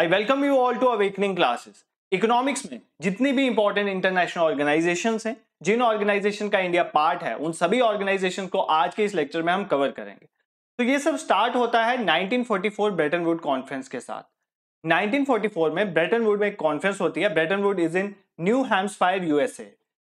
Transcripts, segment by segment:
I welcome you all to awakening classes economics में जितनी भी इंपॉर्टेंट इंटरनेशनल ऑर्गेनाइजेशन हैं जिन ऑर्गेनाइजेशन का इंडिया पार्ट है उन सभी ऑर्गेनाइजेशन को आज के इस लेक्चर में हम कवर करेंगे तो ये सब स्टार्ट होता है 1944 ब्रेटन वुड कॉन्फ्रेंस के साथ 1944 में ब्रेटन वुड में एक कॉन्फ्रेंस होती है Bretton Wood is in New Hampshire USA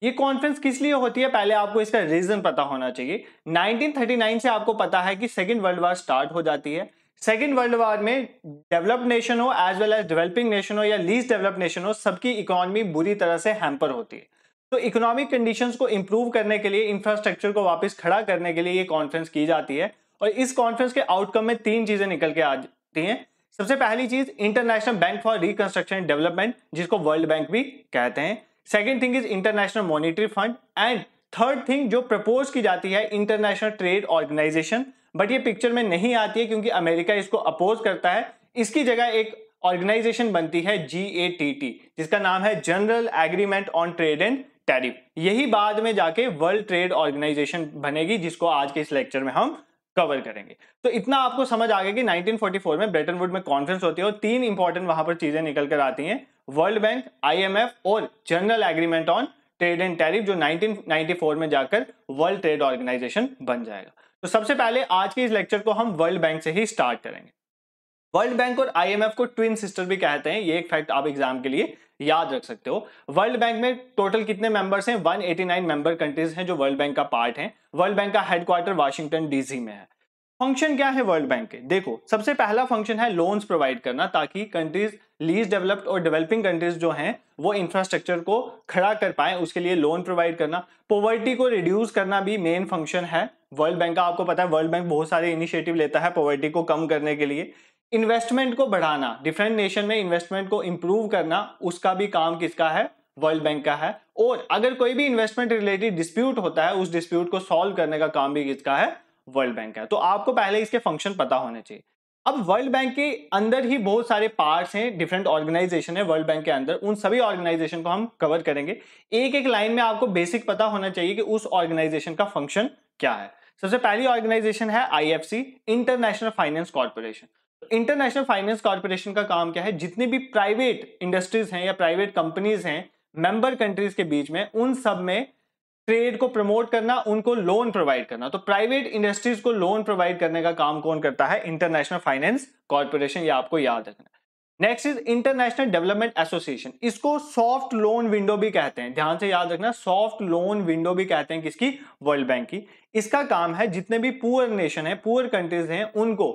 ये कॉन्फ्रेंस किस लिए होती है पहले आपको इसका रीजन पता होना चाहिए 1939 से आपको पता है कि सेकेंड वर्ल्ड वार स्टार्ट हो जाती है सेकेंड वर्ल्ड वार में डेवलप्ड नेशन हो as well as developing nation हो या लीस्ट डेवलप्ड नेशन हो सबकी इकोनॉमी बुरी तरह से हैम्पर होती है तो इकोनॉमिक कंडीशंस को इम्प्रूव करने के लिए इंफ्रास्ट्रक्चर को वापस खड़ा करने के लिए ये कॉन्फ्रेंस की जाती है और इस कॉन्फ्रेंस के आउटकम में तीन चीज़ें निकल के आती हैं सबसे पहली चीज़ international bank for reconstruction and development जिसको वर्ल्ड बैंक भी कहते हैं second thing is international monetary fund and third thing जो प्रपोज की जाती है इंटरनेशनल ट्रेड ऑर्गेनाइजेशन बट ये पिक्चर में नहीं आती है क्योंकि अमेरिका इसको अपोज करता है इसकी जगह एक ऑर्गेनाइजेशन बनती है जी ए टी टी जिसका नाम है general agreement on trade and tariff यही बाद में जाके वर्ल्ड ट्रेड ऑर्गेनाइजेशन बनेगी जिसको आज के इस लेक्चर में हम कवर करेंगे तो इतना आपको समझ आ गया कि 1944 में ब्रेटन वुड में कॉन्फ्रेंस होती है और तीन इंपॉर्टेंट वहां पर चीजें निकल कर आती हैं वर्ल्ड बैंक आईएमएफ और general agreement on trade and tariff जो 1994 में जाकर वर्ल्ड ट्रेड ऑर्गेनाइजेशन बन जाएगा तो सबसे पहले आज के इस लेक्चर को हम वर्ल्ड बैंक से ही स्टार्ट करेंगे वर्ल्ड बैंक और आईएमएफ को ट्विन सिस्टर भी कहते हैं ये एक फैक्ट आप एग्जाम के लिए याद रख सकते हो वर्ल्ड बैंक में टोटल कितने मेंबर्स हैं 189 मेंबर कंट्रीज हैं जो वर्ल्ड बैंक का पार्ट हैं वर्ल्ड बैंक का हेडक्वार्टर वाशिंगटन डीसी में है फंक्शन क्या है वर्ल्ड बैंक के देखो सबसे पहला फंक्शन है लोन्स प्रोवाइड करना ताकि कंट्रीज लीज डेवलप्ड और डेवलपिंग कंट्रीज जो हैं वो इंफ्रास्ट्रक्चर को खड़ा कर पाए उसके लिए लोन प्रोवाइड करना पॉवर्टी को रिड्यूस करना भी मेन फंक्शन है वर्ल्ड बैंक का आपको पता है वर्ल्ड बैंक बहुत सारे इनिशिएटिव लेता है पॉवर्टी को कम करने के लिए इन्वेस्टमेंट को बढ़ाना डिफरेंट नेशन में इन्वेस्टमेंट को इम्प्रूव करना उसका भी काम किसका है वर्ल्ड बैंक का है और अगर कोई भी इन्वेस्टमेंट रिलेटेड डिस्प्यूट होता है उस डिस्प्यूट को सॉल्व करने का काम भी किसका है वर्ल्ड बैंक का है तो आपको पहले इसके फंक्शन पता होने चाहिए अब वर्ल्ड बैंक के अंदर ही बहुत सारे पार्ट्स हैं डिफरेंट ऑर्गेनाइजेशन है वर्ल्ड बैंक के अंदर उन सभी ऑर्गेनाइजेशन को हम कवर करेंगे एक एक लाइन में आपको बेसिक पता होना चाहिए कि उस ऑर्गेनाइजेशन का फंक्शन क्या है सबसे पहली ऑर्गेनाइजेशन है I international finance corporation international finance corporation का काम क्या है जितनी भी प्राइवेट इंडस्ट्रीज हैं या प्राइवेट कंपनीज हैं मेंबर कंट्रीज के बीच में उन सब में ट्रेड को प्रमोट करना उनको लोन प्रोवाइड करना तो प्राइवेट इंडस्ट्रीज को लोन प्रोवाइड करने का काम कौन करता है इंटरनेशनल फाइनेंस कॉर्पोरेशन ये आपको याद रखना next is international development association इसको सॉफ्ट लोन विंडो भी कहते हैं ध्यान से याद रखना सॉफ्ट लोन विंडो भी कहते हैं किसकी वर्ल्ड बैंक की इसका काम है जितने भी पुअर नेशन है पुअर कंट्रीज हैं उनको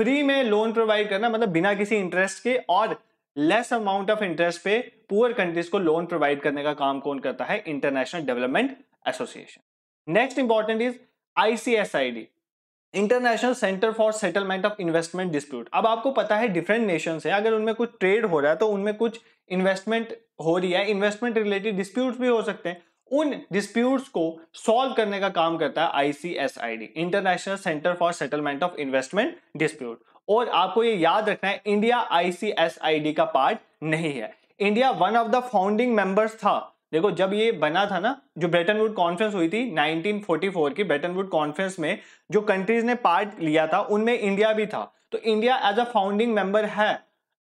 फ्री में लोन प्रोवाइड करना मतलब बिना किसी इंटरेस्ट के और लेस अमाउंट ऑफ इंटरेस्ट पे पुअर कंट्रीज को लोन प्रोवाइड करने का काम कौन करता है international development association next important is ICSID international centre for settlement of investment dispute अब आपको पता है डिफरेंट नेशन है अगर उनमें कुछ ट्रेड हो रहा है तो उनमें कुछ इन्वेस्टमेंट हो रही है इन्वेस्टमेंट रिलेटेड डिस्प्यूट भी हो सकते हैं उन डिस्प्यूट्स को सॉल्व करने का काम करता है ICSID international centre for settlement of investment dispute और आपको ये याद रखना है इंडिया आईसीएसआईडी का पार्ट नहीं है India one of the founding members था देखो जब ये बना था ना जो ब्रेटन वुड कॉन्फ्रेंस हुई थी 1944 की ब्रेटन वुड कॉन्फ्रेंस में जो कंट्रीज ने पार्ट लिया था उनमें इंडिया भी था तो India as a founding member है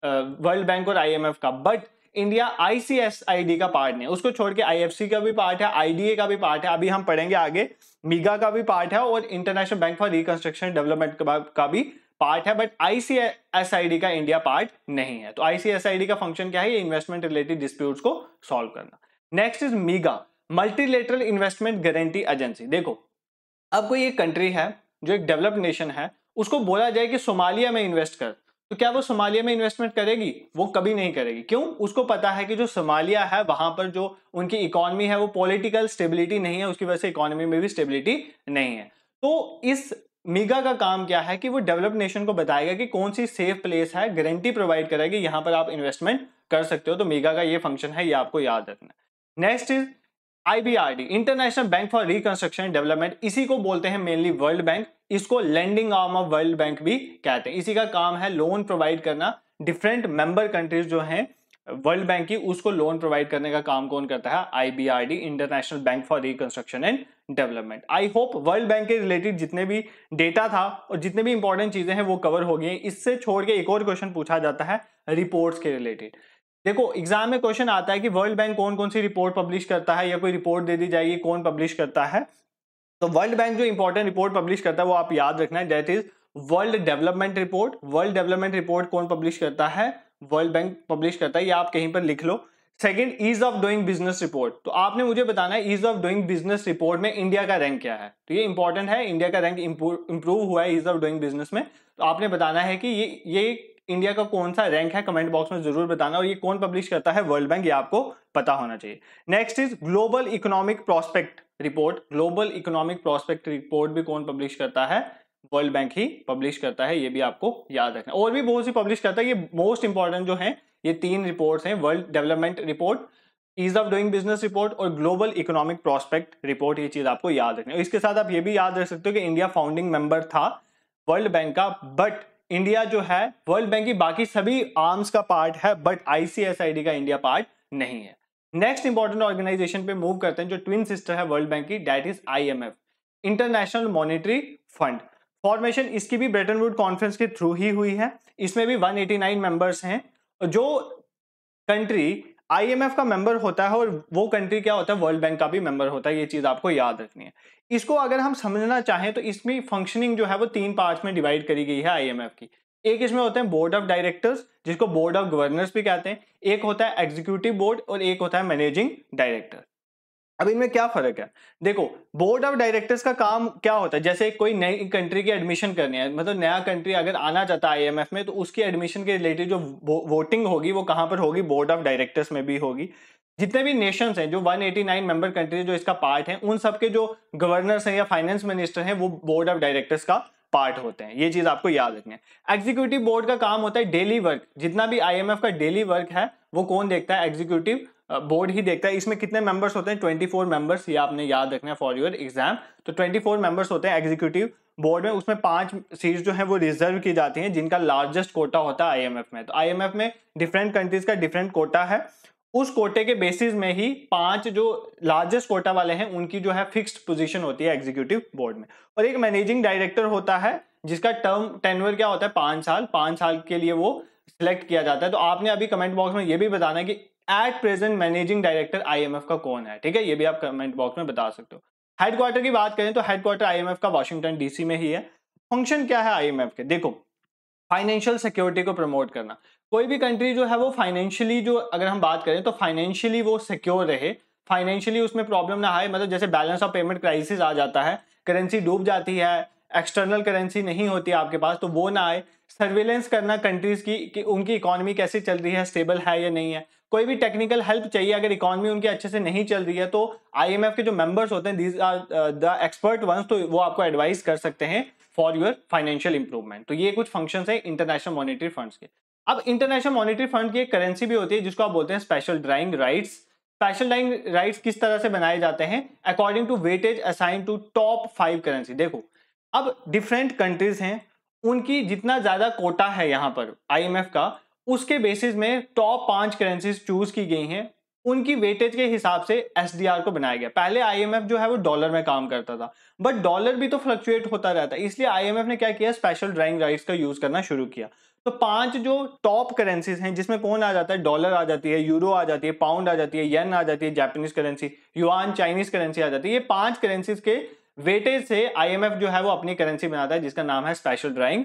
वर्ल्ड बैंक और आईएमएफ का बट इंडिया आईसीएसआईडी का पार्ट नहीं उसको छोड़ के आईएफसी का भी पार्ट है आईडीए का भी पार्ट है अभी हम पढ़ेंगे आगे मीगा का भी पार्ट है और international bank for reconstruction development का भी पार्ट है बट आईसीएसआईडी का इंडिया पार्ट नहीं है तो आईसीएसआईडी का फंक्शन क्या है ये इन्वेस्टमेंट रिलेटेड डिस्प्यूट को सॉल्व करना next is MIGA multilateral investment guarantee agency देखो अब कोई एक कंट्री है जो एक डेवलप्ड नेशन है उसको बोला जाए कि सोमालिया में इन्वेस्ट कर तो क्या वो सोमालिया में इन्वेस्टमेंट करेगी वो कभी नहीं करेगी क्यों उसको पता है कि जो सोमालिया है वहां पर जो उनकी इकोनॉमी है वो पॉलिटिकल स्टेबिलिटी नहीं है उसकी वजह से इकोनॉमी में भी स्टेबिलिटी नहीं है तो इस मीगा का काम क्या है कि वो डेवलप नेशन को बताएगा कि कौन सी सेफ प्लेस है गारंटी प्रोवाइड करेगी यहाँ पर आप इन्वेस्टमेंट कर सकते हो तो मीगा का ये फंक्शन है ये आपको याद रखना next is IBRD international bank for reconstruction and development इसी को बोलते हैं मेनली वर्ल्ड बैंक इसको lending arm of world bank भी कहते हैं इसी का काम है लोन प्रोवाइड करना डिफरेंट मेंबर कंट्रीज जो हैं वर्ल्ड बैंक की उसको लोन प्रोवाइड करने का काम कौन करता है IBRD international bank for reconstruction and development I hope world bank के रिलेटेड जितने भी डेटा था और जितने भी इंपॉर्टेंट चीजें हैं वो कवर हो गई इससे छोड़ के एक और क्वेश्चन पूछा जाता है रिपोर्ट्स के रिलेटेड देखो एग्जाम में क्वेश्चन आता है कि वर्ल्ड बैंक कौन कौन सी रिपोर्ट पब्लिश करता है या कोई रिपोर्ट दे दी जाएगी कौन पब्लिश करता है तो वर्ल्ड बैंक जो इंपॉर्टेंट रिपोर्ट पब्लिश करता है वो आप याद रखना है that is world development report world development report कौन पब्लिश करता है वर्ल्ड बैंक पब्लिश करता है या आप कहीं पर लिख लो second ease of doing business report तो आपने मुझे बताना है ease of doing business report में इंडिया का रैंक क्या है तो ये इंपॉर्टेंट है इंडिया का रैंक इंप्रूव हुआ है ईज ऑफ डूइंग बिजनेस में तो आपने बताना है कि ये ये इंडिया का कौन सा रैंक है कमेंट बॉक्स में जरूर बताना और ये कौन पब्लिश करता है वर्ल्ड बैंक ये आपको पता होना चाहिए next is global economic prospect report global economic prospect report भी कौन पब्लिश करता है वर्ल्ड बैंक ही पब्लिश करता है ये भी आपको याद रखना और भी बहुत सी पब्लिश करता है ये मोस्ट इंपॉर्टेंट जो है ये तीन रिपोर्ट हैं world development report ease of doing business report और ग्लोबल इकोनॉमिक प्रोस्पेक्ट रिपोर्ट ये चीज आपको याद रखनी है इसके साथ आप ये भी याद रख सकते हो कि इंडिया फाउंडिंग मेंबर था वर्ल्ड बैंक का बट इंडिया जो है वर्ल्ड बैंक की बाकी सभी आर्म्स का पार्ट है बट आईसीएसआईडी का इंडिया पार्ट नहीं है नेक्स्ट इंपॉर्टेंट ऑर्गेनाइजेशन पे मूव करते हैं जो ट्विन सिस्टर है वर्ल्ड बैंक की that is F international monetary fund formation इसकी भी ब्रेटन वुड कॉन्फ्रेंस के थ्रू ही हुई है इसमें भी 189 मेंबर्स हैं जो कंट्री आईएमएफ का मेंबर होता है और वो कंट्री क्या होता है वर्ल्ड बैंक का भी मेंबर होता है ये चीज़ आपको याद रखनी है इसको अगर हम समझना चाहें तो इसमें फंक्शनिंग जो है वो तीन पार्ट में डिवाइड करी गई है आईएमएफ की एक इसमें होते हैं बोर्ड ऑफ डायरेक्टर्स जिसको बोर्ड ऑफ गवर्नर्स भी कहते हैं एक होता है एग्जीक्यूटिव बोर्ड और एक होता है मैनेजिंग डायरेक्टर अब इनमें क्या फर्क है देखो बोर्ड ऑफ डायरेक्टर्स का काम क्या होता है जैसे कोई नई कंट्री की एडमिशन करनी है मतलब नया कंट्री अगर आना चाहता है आई में तो उसकी एडमिशन के रिलेटेड जो वो, वोटिंग होगी वो कहाँ पर होगी बोर्ड ऑफ डायरेक्टर्स में भी होगी जितने भी नेशंस हैं जो 189 मेंबर कंट्री जो इसका पार्ट है उन सबके जो गवर्नर्स हैं या फाइनेंस मिनिस्टर हैं वो बोर्ड ऑफ डायरेक्टर्स का पार्ट होते हैं ये चीज आपको याद रखनी है एग्जीक्यूटिव बोर्ड का काम होता है डेली वर्क जितना भी आईएमएफ का डेली वर्क है वो कौन देखता है एग्जीक्यूटिव बोर्ड ही देखता है इसमें कितने मेंबर्स होते हैं ट्वेंटी फोर मेंबर्स ये आपने याद रखना है फॉर योर एग्जाम तो ट्वेंटी फोर मेंबर्स होते हैं एग्जीक्यूटिव बोर्ड में उसमें पांच सीट्स जो है वो रिजर्व की जाती हैं जिनका लार्जेस्ट कोटा होता है आईएमएफ में तो आईएमएफ में डिफरेंट कंट्रीज का डिफरेंट कोटा है उस कोटे के बेसिस में ही पांच जो लार्जेस्ट कोटा वाले हैं उनकी जो है फिक्स्ड पोजीशन होती है एग्जीक्यूटिव बोर्ड में और एक मैनेजिंग डायरेक्टर होता है जिसका टर्म टेनवर क्या होता है पांच साल पांच साल के लिए वो सिलेक्ट किया जाता है तो आपने अभी कमेंट बॉक्स में ये भी बताना है कि at present managing director I का कौन है ठीक है ये भी आप कमेंट बॉक्स में बता सकते हो हेडक्वार्टर की बात करें तो हेडक्वार्टर आई का वाशिंगटन डीसी में ही है फंक्शन क्या है आई के देखो फाइनेंशियल सिक्योरिटी को प्रमोट करना कोई भी कंट्री जो है वो फाइनेंशियली जो अगर हम बात करें तो फाइनेंशियली वो सिक्योर रहे फाइनेंशियली उसमें प्रॉब्लम ना आए मतलब जैसे बैलेंस ऑफ पेमेंट क्राइसिस आ जाता है करेंसी डूब जाती है एक्सटर्नल करेंसी नहीं होती आपके पास तो वो ना आए सर्वेलेंस करना कंट्रीज की कि उनकी इकोनॉमी कैसे चल रही है स्टेबल है या नहीं है कोई भी टेक्निकल हेल्प चाहिए अगर इकोनॉमी उनकी अच्छे से नहीं चल रही है तो आईएमएफ के जो मेंबर्स होते हैं these are the expert ones तो वो आपको एडवाइस कर सकते हैं फॉर योर फाइनेंशियल इंप्रूवमेंट तो ये कुछ फंक्शन है इंटरनेशनल मॉनिटरी फंड्स के अब इंटरनेशनल मॉनिटरी फंड की एक करेंसी भी होती है जिसको आप बोलते हैं special drawing rights special drawing rights किस तरह से बनाए जाते हैं according to weightage assign to top five currency देखो अब डिफरेंट कंट्रीज हैं उनकी जितना ज्यादा कोटा है यहाँ पर आईएमएफ का उसके बेसिस में टॉप पांच करेंसीज चूज की गई हैं उनकी वेटेज के हिसाब से एस को बनाया गया पहले आईएमएफ जो है वो डॉलर में काम करता था बट डॉलर भी तो फ्लक्चुएट होता रहता है इसलिए आईएमएफ ने क्या किया स्पेशल ड्राइंग राइट्स का यूज करना शुरू किया तो पांच जो टॉप करेंसीज हैं जिसमें कौन आ जाता है डॉलर आ जाती है यूरो आ जाती है पाउंड आ जाती है येन आ जाती है Japanese currency yuan Chinese currency आ जाती है ये पांच करेंसीज के वेटेज से आईएमएफ जो है वो अपनी करेंसी बनाता है जिसका नाम है स्पेशल ड्राइंग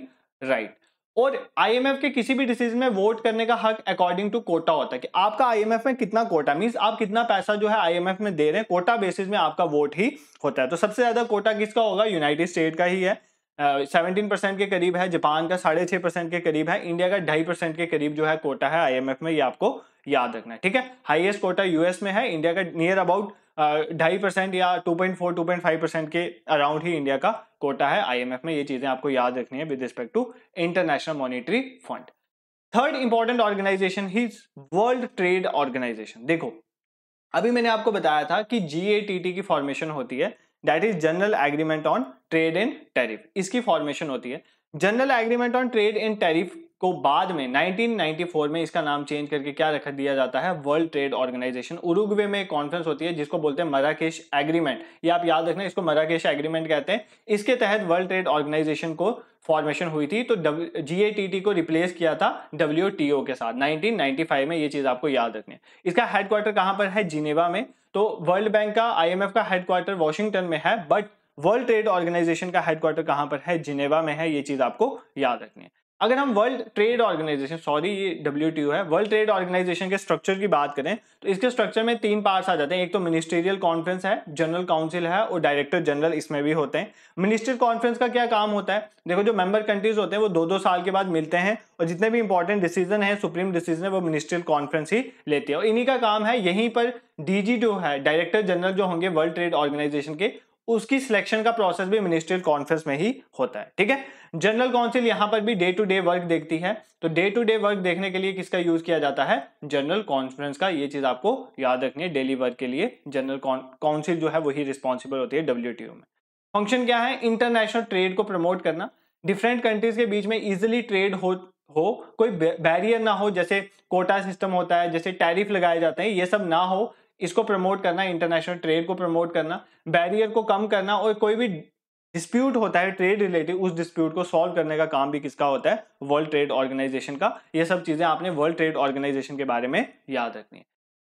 राइट और आईएमएफ के किसी भी डिसीजन में वोट करने का हक अकॉर्डिंग टू कोटा होता है कि आपका आईएमएफ में कितना कोटा मीन्स आप कितना पैसा जो है आईएमएफ में दे रहे हैं कोटा बेसिस में आपका वोट ही होता है तो सबसे ज्यादा कोटा किसका होगा यूनाइटेड स्टेट का ही है सेवनटीन परसेंट के करीब है जापान का साढ़े छह परसेंट के करीब है इंडिया का ढाई परसेंट के करीब जो है कोटा है आईएमएफ में ये आपको याद रखना है ठीक है हाईएस्ट कोटा यूएस में है इंडिया का नियर अबाउट ढाई परसेंट या two point four two point five percent के अराउंड ही इंडिया का कोटा है आईएमएफ में ये चीज़ें आपको याद रखनी है with respect to international monetary fund third important organization ही वर्ल्ड ट्रेड ऑर्गेनाइजेशन देखो अभी मैंने आपको बताया था कि जी की फॉर्मेशन होती है that is general agreement on trade in tariff इसकी फॉर्मेशन होती है general agreement on trade in tariff को बाद में 1994 में इसका नाम चेंज करके क्या रख दिया जाता है वर्ल्ड ट्रेड ऑर्गेनाइजेशन उरुग्वे में एक कॉन्फ्रेंस होती है जिसको बोलते हैं मराकेश एग्रीमेंट ये आप याद रखना इसको मराकेश एग्रीमेंट कहते हैं इसके तहत वर्ल्ड ट्रेड ऑर्गेनाइजेशन को फॉर्मेशन हुई थी तो जी को रिप्लेस किया था डब्ल्यू के साथ 1995 में ये चीज़ आपको याद रखनी है इसका हेडक्वार्टर कहाँ पर है जिनेवा में तो वर्ल्ड बैंक का आईएमएफ का हेडक्वार्टर वॉशिंगटन में है बट वर्ल्ड ट्रेड ऑर्गेनाइजेशन का हेडक्वार्टर कहाँ पर है जिनेवा में है ये चीज़ आपको याद रखनी है अगर हम वर्ल्ड ट्रेड ऑर्गेनाइजेशन सॉरी ये डब्ल्यू है वर्ल्ड ट्रेड ऑर्गेनाइजेशन के स्ट्रक्चर की बात करें तो इसके स्ट्रक्चर में तीन पार्ट्स आ जाते हैं एक तो मिनिस्ट्रियल कॉन्फ्रेंस है जनरल काउंसिल है और डायरेक्टर जनरल इसमें भी होते हैं मिनिस्ट्रियल कॉन्फ्रेंस का क्या काम होता है देखो जो मेंबर कंट्रीज होते हैं वो दो दो साल के बाद मिलते हैं और जितने भी इंपॉर्टेंट डिसीजन है सुप्रीम डिसीजन है वो मिनिस्ट्रियल कॉन्फ्रेंस ही लेती है और इन्हीं का काम है यहीं पर डीजी जो है डायरेक्टर जनरल जो होंगे वर्ल्ड ट्रेड ऑर्गेनाइजेशन के उसकी सिलेक्शन का प्रोसेस भी मिनिस्ट्रियल कॉन्फ्रेंस में ही होता है ठीक है जनरल काउंसिल यहां पर भी डे टू डे वर्क देखती है तो डे टू डे वर्क देखने के लिए किसका यूज किया जाता है जनरल कॉन्फ्रेंस का ये चीज आपको याद रखनी है डेली वर्क के लिए जनरल काउंसिल जो है वही रिस्पॉन्सिबल होती है डब्ल्यू में फंक्शन क्या है इंटरनेशनल ट्रेड को प्रमोट करना डिफरेंट कंट्रीज के बीच में इजिली ट्रेड हो हो कोई बैरियर ना हो जैसे कोटा सिस्टम होता है जैसे टैरिफ लगाए जाते हैं ये सब ना हो इसको प्रमोट करना इंटरनेशनल ट्रेड को प्रमोट करना बैरियर को कम करना और कोई भी डिस्प्यूट होता है ट्रेड रिलेटेड उस डिस्प्यूट को सॉल्व करने का काम भी किसका होता है वर्ल्ड ट्रेड ऑर्गेनाइजेशन का ये सब चीज़ें आपने वर्ल्ड ट्रेड ऑर्गेनाइजेशन के बारे में याद रखनी है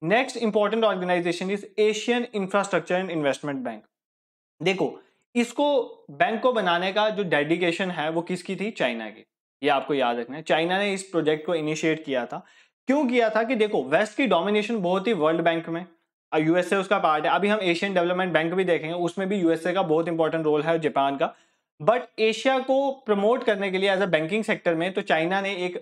next important organization is Asian infrastructure and investment bank देखो इसको बैंक को बनाने का जो डेडिकेशन है वो किसकी थी चाइना की ये आपको याद रखना है चाइना ने इस प्रोजेक्ट को इनिशिएट किया था क्यों किया था कि देखो वेस्ट की डोमिनेशन बहुत ही वर्ल्ड बैंक में यूएसए उसका पार्ट है अभी हम एशियन डेवलपमेंट बैंक भी देखेंगे उसमें भी यूएसए का बहुत इंपॉर्टेंट रोल है जापान का बट एशिया को प्रमोट करने के लिए एज अ बैंकिंग सेक्टर में तो चाइना ने एक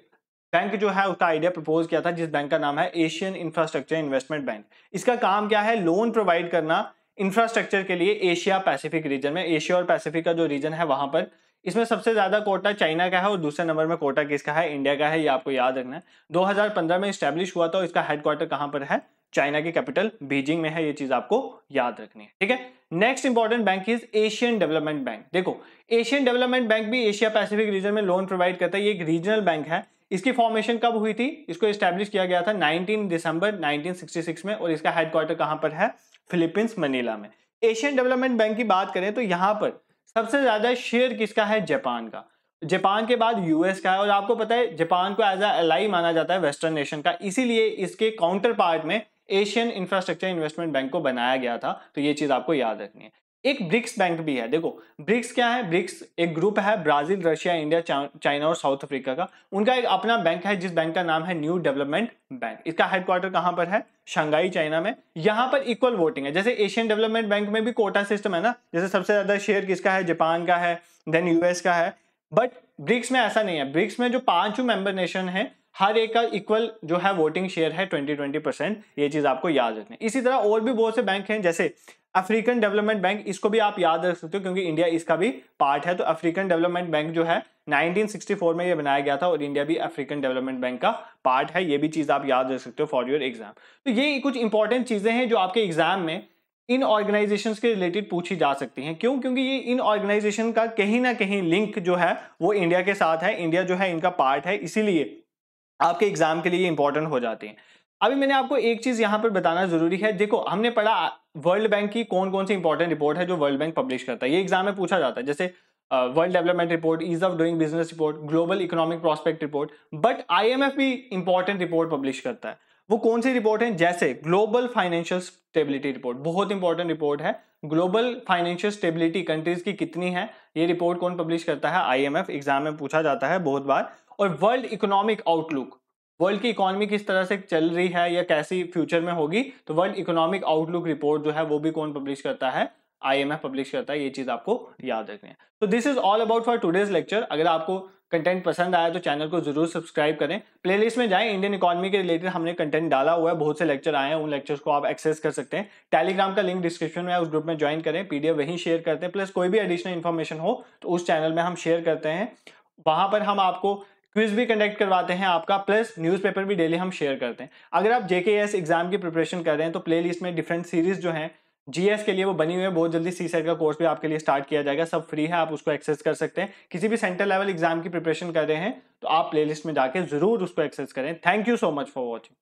बैंक जो है उसका आइडिया प्रपोज किया था जिस बैंक का नाम है एशियन इंफ्रास्ट्रक्चर इन्वेस्टमेंट बैंक इसका काम क्या है लोन प्रोवाइड करना इंफ्रास्ट्रक्चर के लिए एशिया पैसिफिक रीजन में एशिया और पैसिफिक का जो रीजन है वहां पर इसमें सबसे ज्यादा कोटा चाइना का है और दूसरे नंबर में कोटा किसका है इंडिया का है ये आपको याद रखना है 2015 में स्टैब्लिश हुआ था और इसका हेडक्वार्टर कहाँ पर है चाइना की कैपिटल बीजिंग में है ये चीज आपको याद रखनी है ठीक है next important bank is Asian development bank देखो एशियन डेवलपमेंट बैंक भी एशिया पैसिफिक रीजन में लोन प्रोवाइड करता है ये एक रीजनल बैंक है इसकी फॉर्मेशन कब हुई थी इसको स्टैब्लिश किया गया था 19 दिसंबर 1966 में और इसका हेडक्वार्टर कहां पर है फिलीपींस मनीला में एशियन डेवलपमेंट बैंक की बात करें तो यहां पर सबसे ज्यादा शेयर किसका है जापान का जापान के बाद यूएस का है और आपको पता है जापान को एज अ एलाई माना जाता है वेस्टर्न नेशन का इसीलिए इसके काउंटर पार्ट में एशियन इंफ्रास्ट्रक्चर इन्वेस्टमेंट बैंक को बनाया गया था तो ये चीज़ आपको याद रखनी है एक ब्रिक्स बैंक भी है देखो ब्रिक्स क्या है ब्रिक्स एक ग्रुप है ब्राजील रशिया इंडिया चाइना और साउथ अफ्रीका का उनका एक अपना बैंक है जिस बैंक का नाम है न्यू डेवलपमेंट बैंक इसका हेडक्वार्टर कहां पर है शंघाई चाइना में यहां पर इक्वल वोटिंग है जैसे एशियन डेवलपमेंट बैंक में भी कोटा सिस्टम है ना जैसे सबसे ज्यादा शेयर किसका है जापान का है देन यूएस का है बट ब्रिक्स में ऐसा नहीं है ब्रिक्स में जो पांचों मेंबर नेशन है हर एक का इक्वल जो है वोटिंग शेयर है ट्वेंटी ट्वेंटी परसेंट ये चीज़ आपको याद रखनी है इसी तरह और भी बहुत से बैंक हैं जैसे अफ्रीकन डेवलपमेंट बैंक इसको भी आप याद रख सकते हो क्योंकि इंडिया इसका भी पार्ट है तो अफ्रीकन डेवलपमेंट बैंक जो है 1964 में ये बनाया गया था और इंडिया भी अफ्रीकन डेवलपमेंट बैंक का पार्ट है ये भी चीज़ आप याद रख सकते हो फॉर योर एग्जाम तो ये कुछ इंपॉर्टेंट चीज़ें हैं जो आपके एग्जाम में इन ऑर्गेनाइजेशन के रिलेटेड पूछी जा सकती हैं क्यों क्योंकि ये इन ऑर्गेनाइजेशन का कहीं ना कहीं लिंक जो है वो इंडिया के साथ है इंडिया जो है इनका पार्ट है इसीलिए आपके एग्जाम के लिए इंपॉर्टेंट हो जाती हैं अभी मैंने आपको एक चीज यहाँ पर बताना जरूरी है देखो हमने पढ़ा वर्ल्ड बैंक की कौन कौन सी इंपॉर्टेंट रिपोर्ट है जो वर्ल्ड बैंक पब्लिश करता है ये एग्जाम में पूछा जाता है जैसे world development report ease of doing business report global economic prospect report but F भी इंपॉर्टेंट रिपोर्ट पब्लिश करता है वो कौन सी रिपोर्ट है जैसे ग्लोबल फाइनेंशियल स्टेबिलिटी रिपोर्ट बहुत इंपॉर्टेंट रिपोर्ट है ग्लोबल फाइनेंशियल स्टेबिलिटी कंट्रीज की कितनी है ये रिपोर्ट कौन पब्लिश करता है आईएमएफ एग्जाम में पूछा जाता है बहुत बार और वर्ल्ड इकोनॉमिक आउटलुक वर्ल्ड की इकोनॉमी किस तरह से चल रही है या कैसी फ्यूचर में होगी तो वर्ल्ड इकोनॉमिक आउटलुक रिपोर्ट जो है वो भी कौन पब्लिश करता है आईएमएफ पब्लिश करता है ये चीज आपको याद रखनी है तो this is all about for today's lecture अगर आपको कंटेंट पसंद आया तो चैनल को जरूर सब्सक्राइब करें प्लेलिस्ट में जाएं इंडियन इकोनॉमी के रिलेटेड हमने कंटेंट डाला हुआ है बहुत से लेक्चर आए हैं उन लेक्चर्स को आप एक्सेस कर सकते हैं टेलीग्राम का लिंक डिस्क्रिप्शन में है उस ग्रुप में ज्वाइन करें पीडीएफ वहीं शेयर करते हैं प्लस कोई भी एडिशनल इन्फॉर्मेशन हो तो उस चैनल में हम शेयर करते हैं वहां पर हम आपको क्विज भी कंडक्ट करवाते हैं आपका प्लस न्यूज़पेपर भी डेली हम शेयर करते हैं अगर आप जेके एग्जाम की प्रिपरेशन कर रहे हैं तो प्लेलिस्ट में डिफरेंट सीरीज जो है जीएस के लिए वो बनी हुई है बहुत जल्दी सी का कोर्स भी आपके लिए स्टार्ट किया जाएगा सब फ्री है आप उसको एक्सेस कर सकते हैं किसी भी सेंटर लेवल एग्जाम की प्रिपरेशन कर रहे हैं तो आप प्ले में जाकर जरूर उसको एक्सेस करें thank you so much for watching